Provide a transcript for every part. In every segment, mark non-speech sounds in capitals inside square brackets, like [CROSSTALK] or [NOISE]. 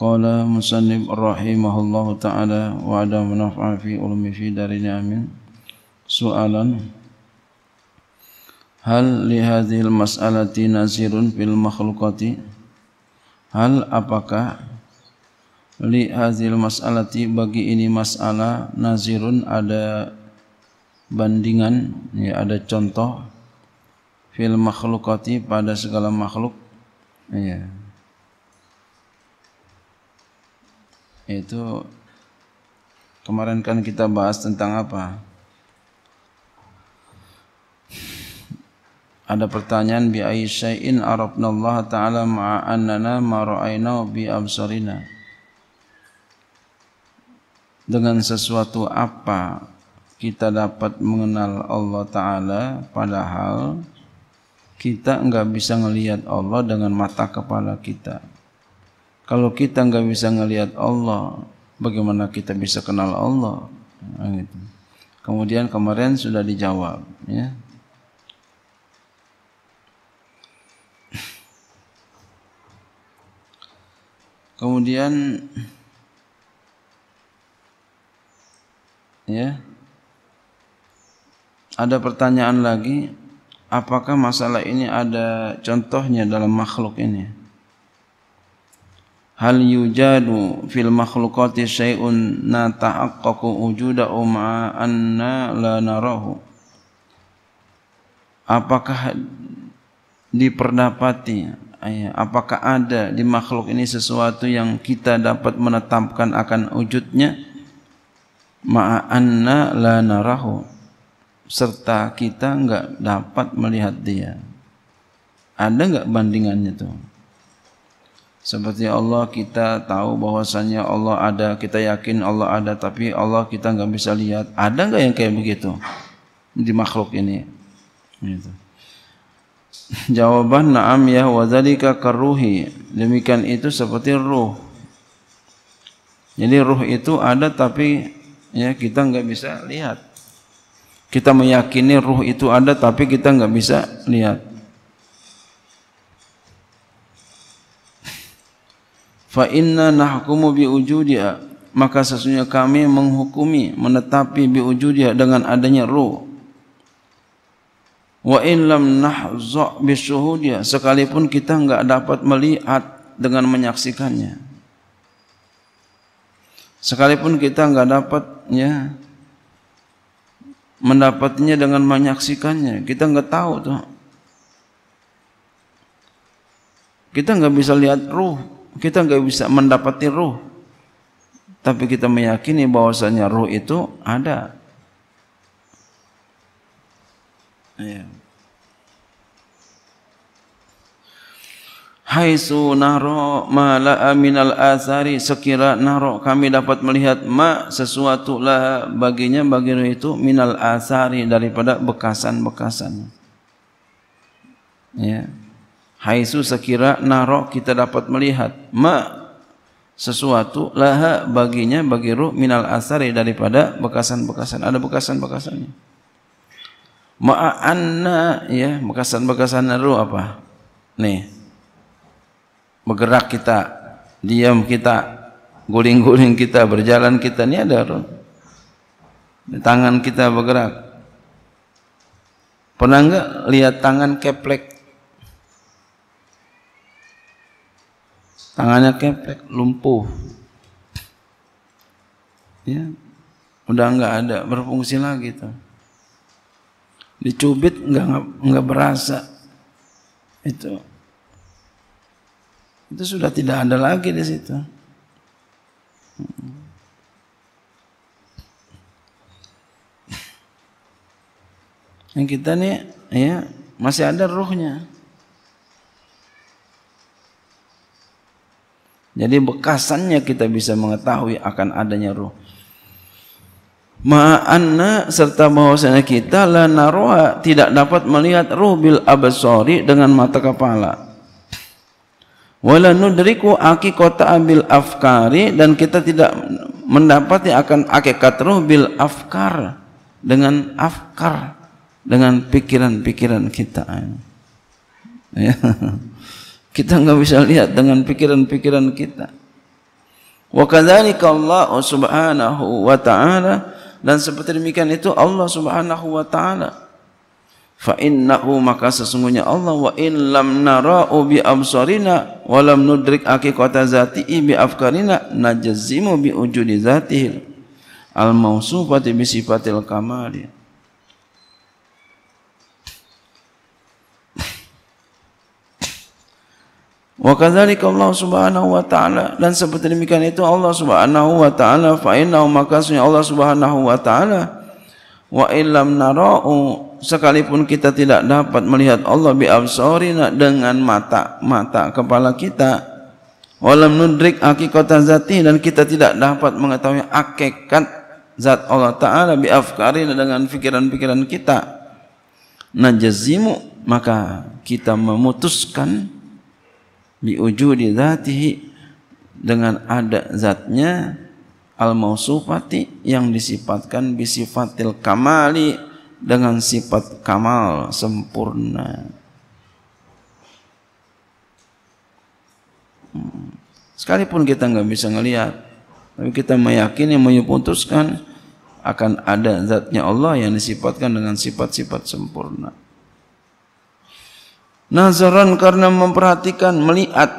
قال مسلم رحمه taala تعالى وعد منفع في علم في دارين امين سؤالا هل لهذه المسألة نزير في المخلوقات هل apakah li hadhihi almas'alati bagi ini masalah nazirun ada bandingan ya ada contoh fil makhlukati pada segala makhluk ya yaitu kemarin kan kita bahas tentang apa? Ada pertanyaan bi ayyi syai'in arafna taala ma'a annana ma bi absarina. Dengan sesuatu apa kita dapat mengenal Allah Ta'ala padahal kita enggak bisa melihat Allah dengan mata kepala kita. Kalau kita nggak bisa ngelihat Allah, bagaimana kita bisa kenal Allah? Nah, gitu. Kemudian kemarin sudah dijawab, ya. Kemudian ya. Ada pertanyaan lagi, apakah masalah ini ada contohnya dalam makhluk ini? hal yujadu fil makhluqati syai'un natahaqqaqu wujudahu ma anna la narahu apakah diperdapati apakah ada di makhluk ini sesuatu yang kita dapat menetapkan akan wujudnya ma'anna la narahu serta kita enggak dapat melihat dia ada enggak bandingannya tuh seperti Allah kita tahu bahwasannya Allah ada, kita yakin Allah ada, tapi Allah kita nggak bisa lihat. Ada nggak yang kayak begitu di makhluk ini? Gitu. [LAUGHS] Jawaban na'am ya wadalika karuhi. Demikian itu seperti ruh. Jadi ruh itu ada tapi ya kita nggak bisa lihat. Kita meyakini ruh itu ada tapi kita nggak bisa lihat. fa inna nahkumu bi ujudia maka sesungguhnya kami menghukumi menetapi bi ujudia dengan adanya ruh wa in lam nahza bi sekalipun kita enggak dapat melihat dengan menyaksikannya sekalipun kita enggak dapat ya mendapatnya dengan menyaksikannya kita enggak tahu tuh kita enggak bisa lihat ruh kita nggak bisa mendapati ruh. Tapi kita meyakini bahwasanya ruh itu ada. Ya. su naro mala aminal asari sekira naro kami dapat melihat ma sesuatu lah baginya bagi itu minal asari daripada bekasan-bekasan. Ya. Hai su sakira naro kita dapat melihat ma sesuatu laha baginya bagi ruh minal asari daripada bekasan-bekasan ada bekasan-bekasannya ma'a anna ya bekasan-bekasan ruh apa nih bergerak kita diam kita guling-guling kita berjalan kita ni ada ruh Di tangan kita bergerak pernah enggak lihat tangan keplek tangannya kepek lumpuh. Ya, udah nggak ada berfungsi lagi tuh. Dicubit nggak nggak berasa itu. Itu sudah tidak ada lagi di situ. Yang kita nih ya masih ada ruhnya. Jadi bekasannya kita bisa mengetahui akan adanya ruh. Ma'anna serta bahwasanya kita la naroa tidak dapat melihat ruh bil abasori dengan mata kepala. Wala nudriku kota bil afkari dan kita tidak mendapati akan akikat ruh bil afkar dengan afkar dengan pikiran-pikiran kita. Ya. Kita nggak bisa lihat dengan pikiran-pikiran kita. Wa kadzalika Allah Subhanahu wa taala dan seperti demikian itu Allah Subhanahu wa taala. Fa innahu maka sesungguhnya Allah wa in lam nara'u bi absarina wa lam nudrik aqiqata zatihi bi afkarina najzimu bi ujudi zatihi al mausufati bi sifatil kamali. Wa kadzalika Allah Subhanahu wa taala dan seperti demikian itu Allah Subhanahu wa taala fa makasnya Allah Subhanahu wa taala wa illam nara'u sekalipun kita tidak dapat melihat Allah bi absarina dengan mata mata kepala kita walam nudrik hakikatan zati dan kita tidak dapat mengetahui hakikat zat Allah taala bi afkarina dengan pikiran-pikiran kita najazimu maka kita memutuskan biujudi dzatihi dengan ada zatnya al mausufati yang disifatkan bisifatil kamali dengan sifat kamal sempurna hmm. sekalipun kita nggak bisa ngelihat tapi kita meyakini menyimpulkan akan ada zatnya Allah yang disifatkan dengan sifat-sifat sempurna Nazaran karena memperhatikan, melihat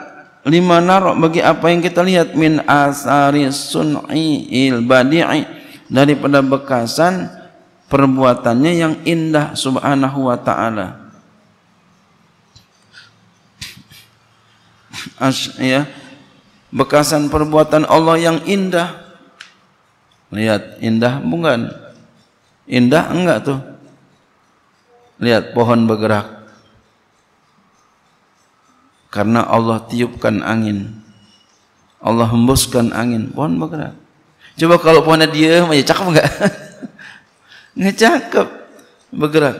lima narok bagi apa yang kita lihat min asari sun'i il badi'i daripada bekasan perbuatannya yang indah subhanahu wa ta'ala ya bekasan perbuatan Allah yang indah lihat indah bukan indah enggak tuh lihat pohon bergerak karena Allah tiupkan angin. Allah hembuskan angin. Pohon bergerak. Coba kalau pohonnya diam aja, cakep enggak? [LAUGHS] Nggak cakep. Bergerak.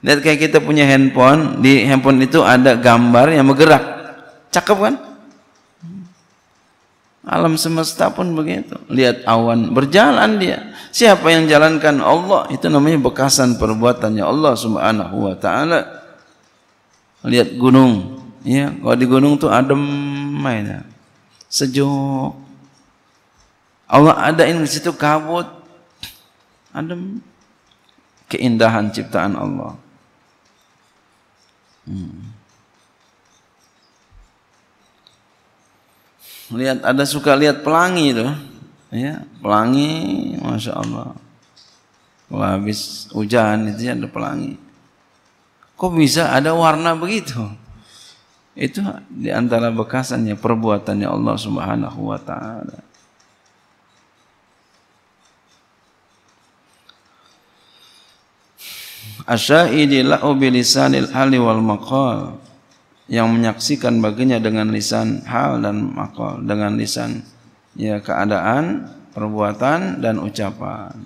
Lihat kayak kita punya handphone. Di handphone itu ada gambar yang bergerak. Cakep kan? Alam semesta pun begitu. Lihat awan berjalan dia. Siapa yang jalankan Allah? Itu namanya bekasan perbuatannya Allah Subhanahu wa taala lihat gunung ya kalau di gunung tuh adem mainnya sejuk Allah adain di situ kabut adem keindahan ciptaan Allah hmm. lihat ada suka lihat pelangi tuh ya pelangi masya Allah kalau habis hujan itu ya ada pelangi Kok bisa ada warna begitu? Itu di antara bekasannya perbuatannya Allah Subhanahu wa taala. Asy'idi la'u bilisanil hali wal maqal yang menyaksikan baginya dengan lisan hal dan makol dengan lisan ya keadaan, perbuatan dan ucapan.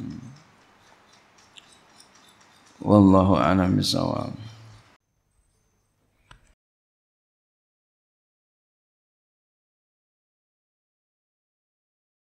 Wallahu a'lam bishawab.